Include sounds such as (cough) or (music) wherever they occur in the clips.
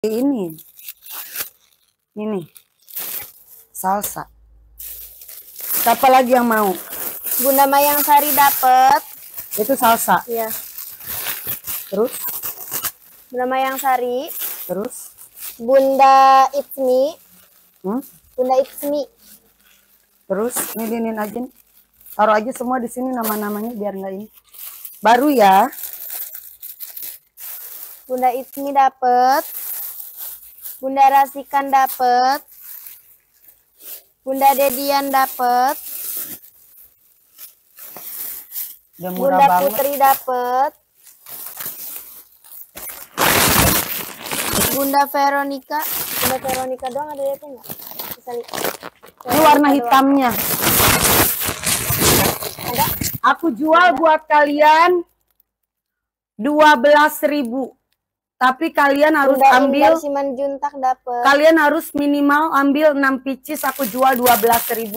ini ini salsa siapa lagi yang mau Bunda Mayang Sari dapet itu salsa iya terus Bunda Mayang Sari terus Bunda Itmi hmm? Bunda Itmi terus ini dinin aja nih. taruh aja semua di sini nama-namanya biar nggak ini baru ya Bunda Itmi dapet Bunda Rasikan dapat. Bunda Dedian dapat. Bunda Putri dapat. Bunda Veronica, Bunda Veronica doang ada itu enggak? Ya? Ini warna hitamnya. Ada? Aku jual buat kalian dua belas 12.000 tapi kalian harus Bunda ambil Indah Simanjuntak dapet. Kalian harus minimal ambil 6 picis aku jual 12.000.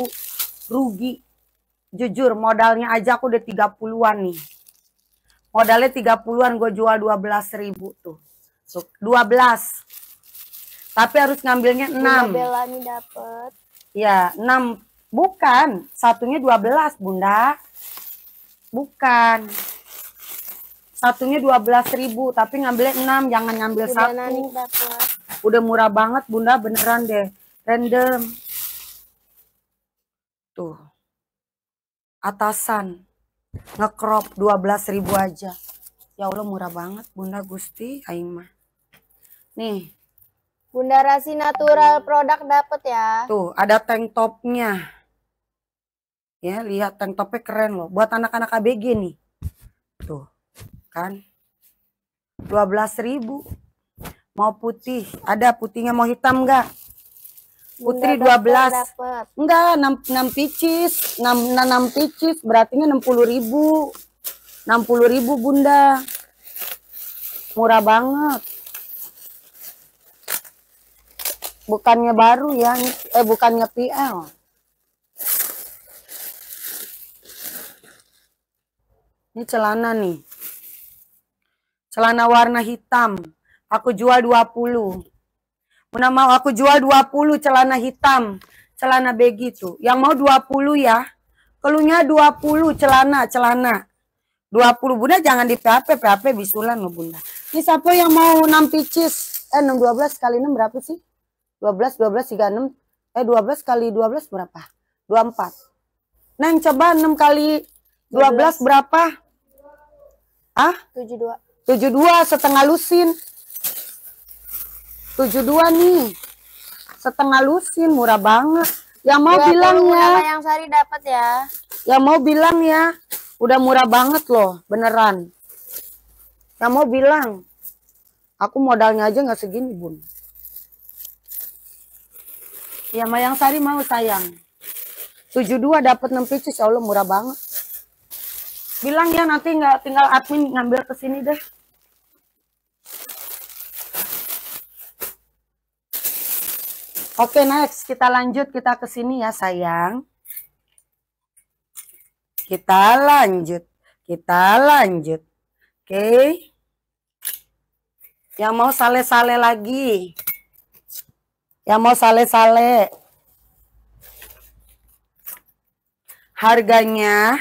Rugi. Jujur modalnya aja aku udah 30-an nih. Modalnya 30-an gue jual 12.000 tuh. 12. Tapi harus ngambilnya 6. Bunda Belani dapet. Ya, 6. Bukan, satunya 12, Bunda. Bukan satunya 12.000 tapi ngambil 6 jangan ngambil udah satu nanik, udah murah banget bunda beneran deh random tuh atasan ngecrop 12.000 aja ya Allah murah banget bunda Gusti aing mah nih Bunda Rasi natural produk dapet ya tuh ada tank topnya ya lihat tank topnya keren loh buat anak-anak ABG nih tuh kan 12.000 mau putih ada putihnya mau hitam enggak putri 12 dapet. enggak 6, 6 picis 6, 6 picis berarti 60.000 ribu 60 ribu bunda murah banget bukannya baru ya eh bukannya PL ini celana nih Celana warna hitam. Aku jual 20. Mana mau aku jual 20 celana hitam. Celana begitu. Yang mau 20 ya. Kelunya 20 celana, celana. 20 bunda jangan di PHP, PHP bisulan loh bunda. Ini siapa yang mau 6 picis? Eh 6, 12 kali 6 berapa sih? 12, 12, 36. Eh 12 kali 12 berapa? 24. Neng coba 6 kali 12, 12. berapa? Ah? 72. 72 setengah lusin. 72 nih. Setengah lusin murah banget. Yang mau ya, bilang ya. Yang sari dapat ya. Yang mau bilang ya. Udah murah banget loh, beneran. Yang mau bilang. Aku modalnya aja nggak segini, Bun. Ya, Mayang Sari mau sayang. 72 dapat 6 pieces, ya Allah murah banget bilang ya nanti nggak tinggal admin ngambil ke sini deh oke next kita lanjut kita ke sini ya sayang kita lanjut kita lanjut oke yang mau sale-sale lagi yang mau sale-sale harganya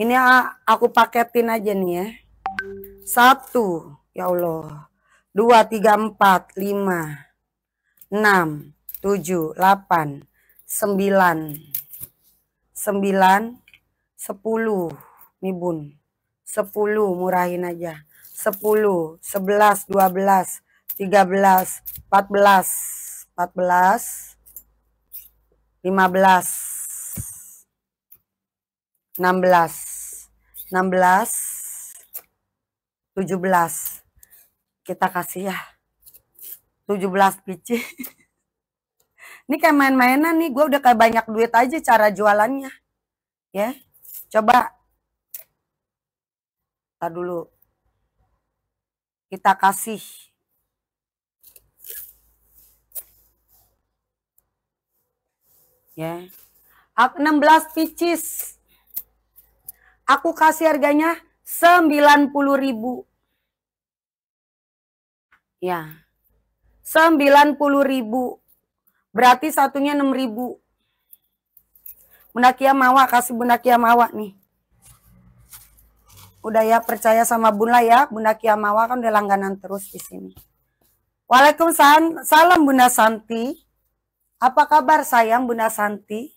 ini aku paketin aja nih ya. Satu, ya Allah. Dua, tiga, empat, lima, enam, tujuh, delapan, sembilan, sembilan, sepuluh, nih bun. Sepuluh, murahin aja. Sepuluh, sebelas, dua belas, tiga belas, empat belas, empat belas, lima belas. 16 16 17 kita kasih ya 17 biji (laughs) ini kayak main-mainan nih gue udah kayak banyak duit aja cara jualannya ya coba kita dulu kita kasih ya 16 pieces Aku kasih harganya 90.000. ribu. Ya. 90.000. ribu. Berarti satunya 6.000. ribu. Bunda Kia Mawa, kasih Bunda Kia Mawa nih. Udah ya, percaya sama Bunda ya. Bunda Kia Mawa kan udah langganan terus di sini. Waalaikumsalam, salam Bunda Santi. Apa kabar sayang Bunda Santi?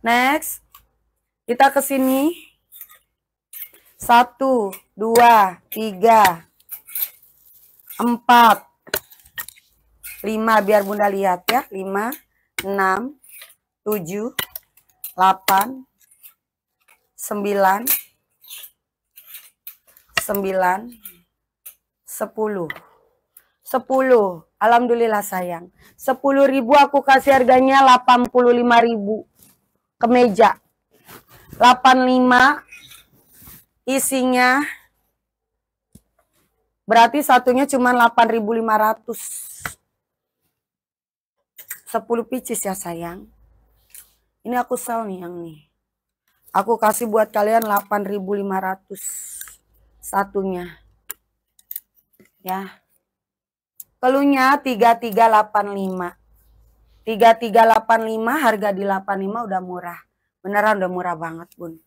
Next, kita ke sini. Satu, dua, tiga, empat, lima. Biar bunda lihat ya. Lima, enam, tujuh, delapan, sembilan, sembilan, sepuluh. Sepuluh. Alhamdulillah sayang. Sepuluh ribu aku kasih harganya delapan puluh lima ribu. Kemeja. Delapan lima isinya berarti satunya cuma 8.500 10 picis ya sayang ini aku sel nih yang nih aku kasih buat kalian 8.500 satunya ya kelunya 3385 3385 harga di 85 udah murah beneran udah murah banget bun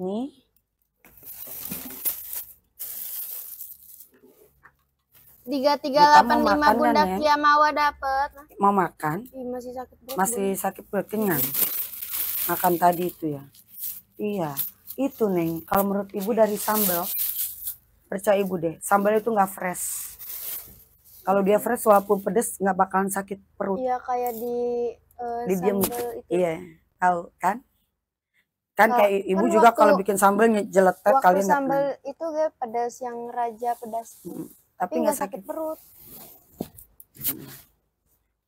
Nih. tiga tiga delapan lima bunda kan ya? kiamawa Mawa dapat mau makan masih sakit perut masih sakit perut kenyang makan tadi itu ya iya itu neng kalau menurut ibu dari sambal percaya ibu deh sambal itu nggak fresh kalau dia fresh walaupun pedes nggak bakalan sakit perut iya kayak di uh, di sambal gitu. itu. iya tahu kan kan kalo, kayak ibu kan juga waktu, kalau bikin sambal jeletet kalian sambal enak. itu gue pedas yang raja pedas hmm, tapi nggak sakit. sakit perut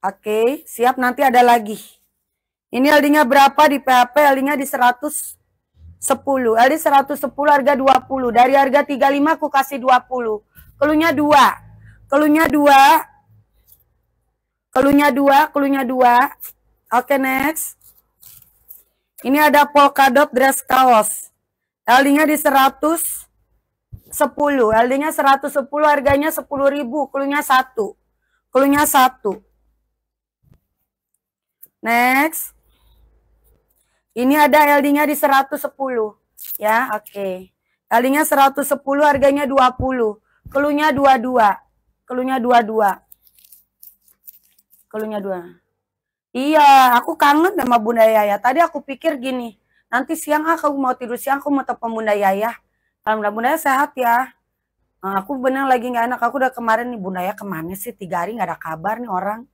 oke okay, siap nanti ada lagi ini aldinya berapa di PHP aldinya di 110 aldi 110 harga 20 dari harga 35 aku kasih 20 kelunya 2 kelunya 2 kelunya 2 kelunya 2 oke okay, next ini ada polkadot dress kaos. LD-nya di 110. LD-nya 110, harganya 10.000, kulunya 1. Kulunya 1. Next. Ini ada LD-nya di 110. Ya, oke. Okay. LD-nya 110, harganya 20. Kelunya 22. Kelunya 22. Kelunya 22. Iya, aku kangen sama Bunda Yaya. Tadi aku pikir gini, nanti siang ah, aku mau tidur siang, aku mau telepon Bunda Yaya. Alhamdulillah Bunda Yaya sehat ya. Nah, aku benar lagi nggak enak. Aku udah kemarin nih Bunda Yaya kemana sih? Tiga hari nggak ada kabar nih orang.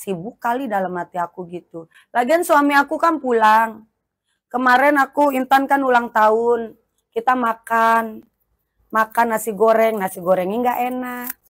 Sibuk kali dalam hati aku gitu. Lagian suami aku kan pulang. Kemarin aku Intan kan ulang tahun. Kita makan. Makan nasi goreng. Nasi gorengnya nggak enak